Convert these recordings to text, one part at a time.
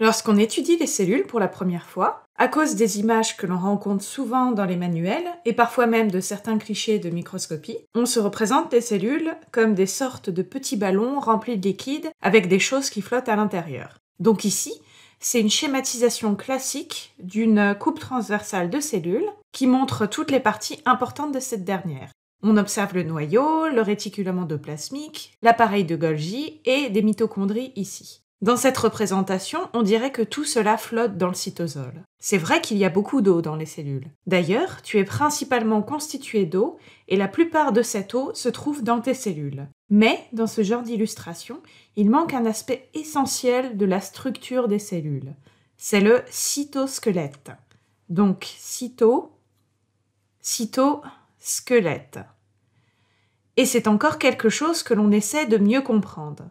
Lorsqu'on étudie les cellules pour la première fois, à cause des images que l'on rencontre souvent dans les manuels et parfois même de certains clichés de microscopie, on se représente des cellules comme des sortes de petits ballons remplis de liquide avec des choses qui flottent à l'intérieur. Donc ici, c'est une schématisation classique d'une coupe transversale de cellules qui montre toutes les parties importantes de cette dernière. On observe le noyau, le réticulum endoplasmique, l'appareil de Golgi et des mitochondries ici. Dans cette représentation, on dirait que tout cela flotte dans le cytosol. C'est vrai qu'il y a beaucoup d'eau dans les cellules. D'ailleurs, tu es principalement constitué d'eau et la plupart de cette eau se trouve dans tes cellules. Mais, dans ce genre d'illustration, il manque un aspect essentiel de la structure des cellules. C'est le cytosquelette. Donc, cyto, cytosquelette. Et c'est encore quelque chose que l'on essaie de mieux comprendre.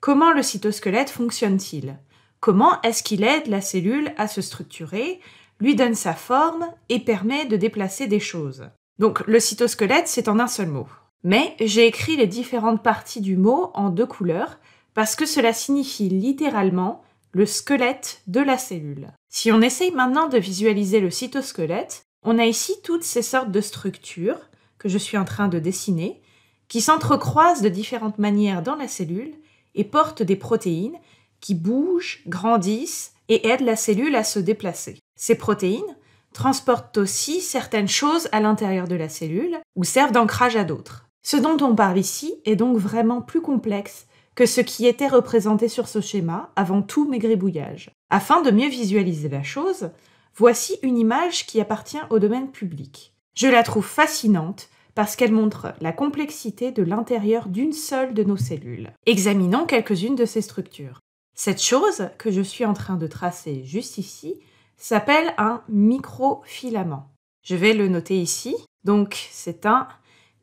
Comment le cytosquelette fonctionne-t-il Comment est-ce qu'il aide la cellule à se structurer, lui donne sa forme et permet de déplacer des choses Donc le cytosquelette, c'est en un seul mot. Mais j'ai écrit les différentes parties du mot en deux couleurs parce que cela signifie littéralement le squelette de la cellule. Si on essaye maintenant de visualiser le cytosquelette, on a ici toutes ces sortes de structures que je suis en train de dessiner, qui s'entrecroisent de différentes manières dans la cellule et portent des protéines qui bougent, grandissent et aident la cellule à se déplacer. Ces protéines transportent aussi certaines choses à l'intérieur de la cellule ou servent d'ancrage à d'autres. Ce dont on parle ici est donc vraiment plus complexe que ce qui était représenté sur ce schéma avant tout mes gribouillages. Afin de mieux visualiser la chose, voici une image qui appartient au domaine public. Je la trouve fascinante parce qu'elle montre la complexité de l'intérieur d'une seule de nos cellules. Examinons quelques-unes de ces structures. Cette chose que je suis en train de tracer juste ici s'appelle un microfilament. Je vais le noter ici. Donc c'est un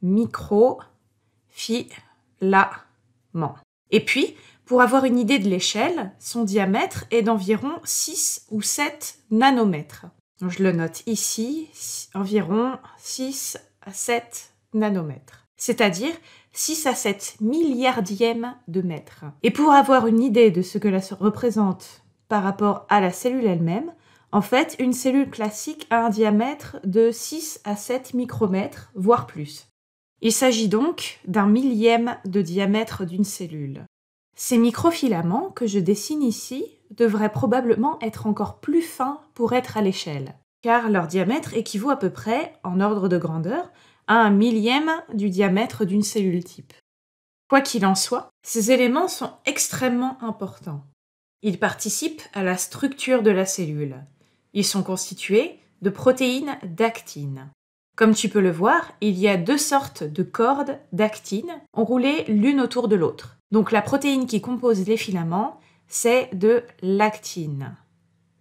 microfilament. Et puis, pour avoir une idée de l'échelle, son diamètre est d'environ 6 ou 7 nanomètres. je le note ici, environ 6 à 7 nanomètres, c'est-à-dire 6 à 7 milliardièmes de mètre. Et pour avoir une idée de ce que cela représente par rapport à la cellule elle-même, en fait, une cellule classique a un diamètre de 6 à 7 micromètres, voire plus. Il s'agit donc d'un millième de diamètre d'une cellule. Ces microfilaments que je dessine ici devraient probablement être encore plus fins pour être à l'échelle, car leur diamètre équivaut à peu près, en ordre de grandeur, à un millième du diamètre d'une cellule type. Quoi qu'il en soit, ces éléments sont extrêmement importants. Ils participent à la structure de la cellule. Ils sont constitués de protéines d'actine. Comme tu peux le voir, il y a deux sortes de cordes d'actine enroulées l'une autour de l'autre. Donc la protéine qui compose les filaments, c'est de l'actine.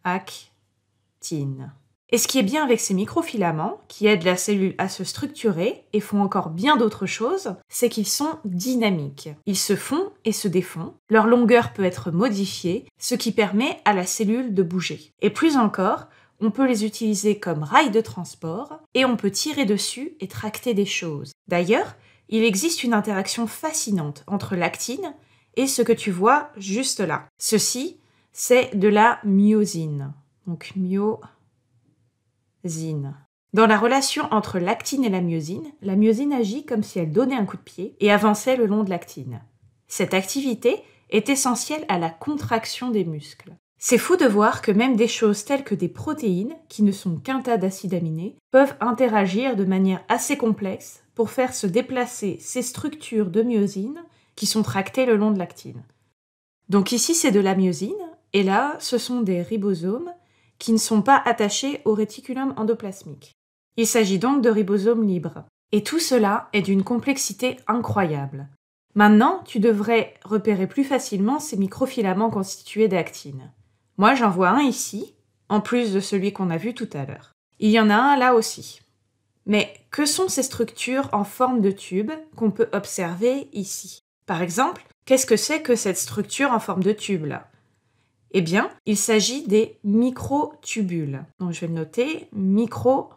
Actine. Et ce qui est bien avec ces microfilaments, qui aident la cellule à se structurer et font encore bien d'autres choses, c'est qu'ils sont dynamiques. Ils se font et se défont, leur longueur peut être modifiée, ce qui permet à la cellule de bouger. Et plus encore, on peut les utiliser comme rails de transport et on peut tirer dessus et tracter des choses. D'ailleurs, il existe une interaction fascinante entre l'actine et ce que tu vois juste là. Ceci, c'est de la myosine. Donc myo dans la relation entre l'actine et la myosine, la myosine agit comme si elle donnait un coup de pied et avançait le long de l'actine. Cette activité est essentielle à la contraction des muscles. C'est fou de voir que même des choses telles que des protéines, qui ne sont qu'un tas d'acides aminés, peuvent interagir de manière assez complexe pour faire se déplacer ces structures de myosine qui sont tractées le long de l'actine. Donc ici, c'est de la myosine, et là, ce sont des ribosomes qui ne sont pas attachés au réticulum endoplasmique. Il s'agit donc de ribosomes libres. Et tout cela est d'une complexité incroyable. Maintenant, tu devrais repérer plus facilement ces microfilaments constitués d'actines. Moi, j'en vois un ici, en plus de celui qu'on a vu tout à l'heure. Il y en a un là aussi. Mais que sont ces structures en forme de tube qu'on peut observer ici Par exemple, qu'est-ce que c'est que cette structure en forme de tube là eh bien, il s'agit des microtubules. Donc je vais le noter, microtubules.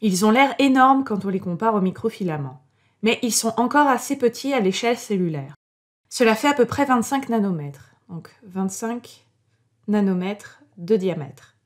Ils ont l'air énormes quand on les compare aux microfilaments, mais ils sont encore assez petits à l'échelle cellulaire. Cela fait à peu près 25 nanomètres, donc 25 nanomètres de diamètre.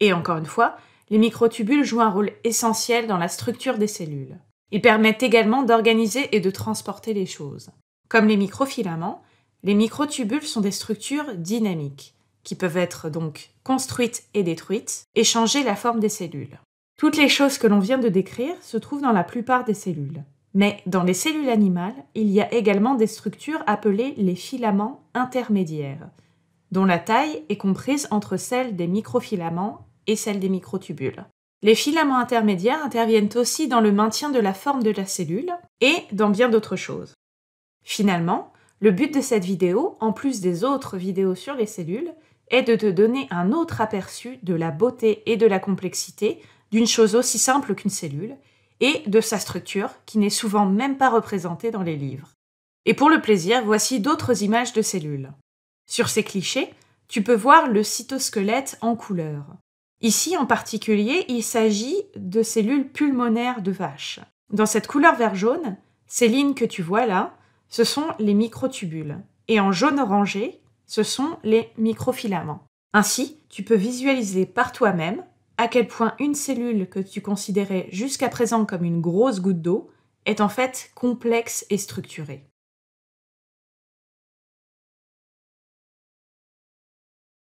Et encore une fois, les microtubules jouent un rôle essentiel dans la structure des cellules. Ils permettent également d'organiser et de transporter les choses. Comme les microfilaments, les microtubules sont des structures dynamiques, qui peuvent être donc construites et détruites, et changer la forme des cellules. Toutes les choses que l'on vient de décrire se trouvent dans la plupart des cellules. Mais dans les cellules animales, il y a également des structures appelées les filaments intermédiaires, dont la taille est comprise entre celle des microfilaments et celle des microtubules. Les filaments intermédiaires interviennent aussi dans le maintien de la forme de la cellule et dans bien d'autres choses. Finalement, le but de cette vidéo, en plus des autres vidéos sur les cellules, est de te donner un autre aperçu de la beauté et de la complexité d'une chose aussi simple qu'une cellule et de sa structure qui n'est souvent même pas représentée dans les livres. Et pour le plaisir, voici d'autres images de cellules. Sur ces clichés, tu peux voir le cytosquelette en couleur. Ici en particulier, il s'agit de cellules pulmonaires de vache. Dans cette couleur vert jaune, ces lignes que tu vois là, ce sont les microtubules, et en jaune orangé, ce sont les microfilaments. Ainsi, tu peux visualiser par toi-même à quel point une cellule que tu considérais jusqu'à présent comme une grosse goutte d'eau est en fait complexe et structurée.